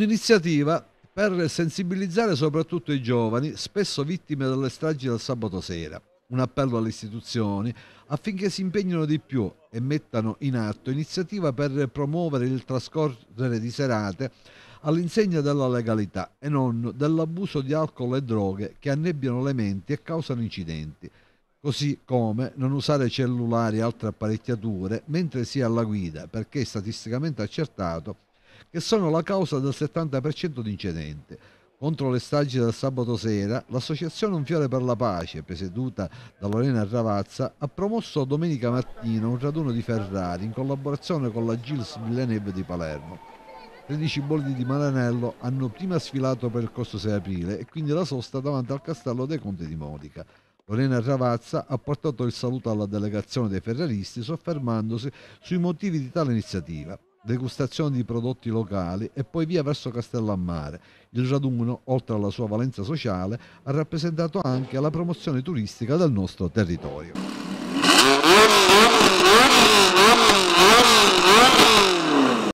Un'iniziativa per sensibilizzare soprattutto i giovani, spesso vittime delle stragi del sabato sera. Un appello alle istituzioni affinché si impegnino di più e mettano in atto iniziative per promuovere il trascorrere di serate all'insegna della legalità e non dell'abuso di alcol e droghe che annebbiano le menti e causano incidenti. Così come non usare cellulari e altre apparecchiature mentre si è alla guida, perché è statisticamente accertato che sono la causa del 70% di incidente. Contro le stragi del sabato sera, l'associazione Un Fiore per la Pace, presieduta da Lorena Ravazza, ha promosso domenica mattina un raduno di Ferrari in collaborazione con la Gilles Villeneuve di Palermo. 13 bolli di Maranello hanno prima sfilato per il corso 6 aprile e quindi la sosta davanti al castello dei Conti di Modica. Lorena Ravazza ha portato il saluto alla delegazione dei ferraristi soffermandosi sui motivi di tale iniziativa degustazione di prodotti locali e poi via verso Castellammare. Il raduno, oltre alla sua valenza sociale, ha rappresentato anche la promozione turistica del nostro territorio.